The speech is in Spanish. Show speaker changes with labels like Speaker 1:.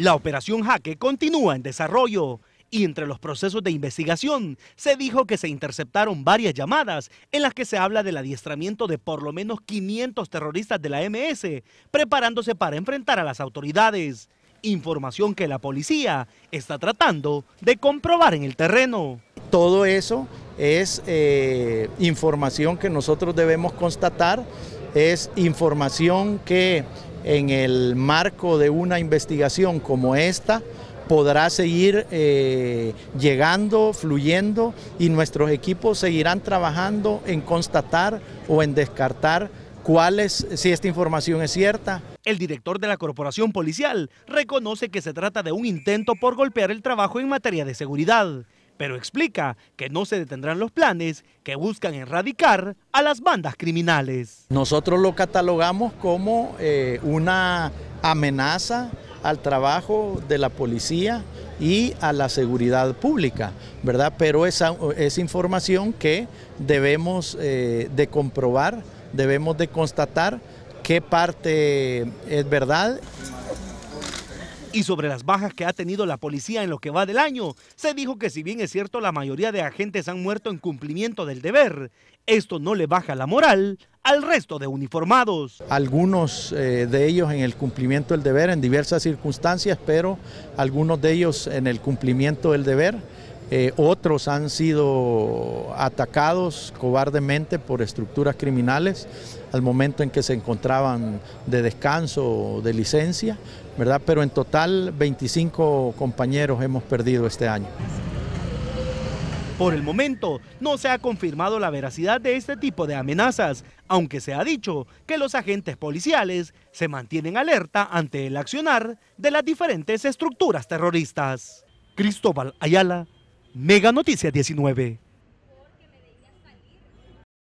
Speaker 1: La operación Jaque continúa en desarrollo y entre los procesos de investigación se dijo que se interceptaron varias llamadas en las que se habla del adiestramiento de por lo menos 500 terroristas de la MS preparándose para enfrentar a las autoridades. Información que la policía está tratando de comprobar
Speaker 2: en el terreno. Todo eso es eh, información que nosotros debemos constatar, es información que en el marco de una investigación como esta, podrá seguir eh, llegando, fluyendo y nuestros equipos seguirán trabajando en constatar o en descartar cuál si esta información es cierta.
Speaker 1: El director de la Corporación Policial reconoce que se trata de un intento por golpear el trabajo en materia de seguridad pero explica que no se detendrán los planes que buscan erradicar a las bandas criminales.
Speaker 2: Nosotros lo catalogamos como eh, una amenaza al trabajo de la policía y a la seguridad pública, ¿verdad? Pero esa es información que debemos eh, de comprobar, debemos de constatar qué parte es verdad. Y sobre las bajas que ha tenido la policía en lo que va del año, se dijo
Speaker 1: que si bien es cierto la mayoría de agentes han muerto en cumplimiento del deber, esto no le baja la
Speaker 2: moral al resto de uniformados. Algunos eh, de ellos en el cumplimiento del deber en diversas circunstancias, pero algunos de ellos en el cumplimiento del deber eh, otros han sido atacados cobardemente por estructuras criminales al momento en que se encontraban de descanso o de licencia, ¿verdad? Pero en total 25 compañeros hemos perdido este año. Por el
Speaker 1: momento, no se ha confirmado la veracidad de este tipo de amenazas, aunque se ha dicho que los agentes policiales se mantienen alerta ante el accionar de las diferentes estructuras terroristas. Cristóbal Ayala, Mega Noticia 19.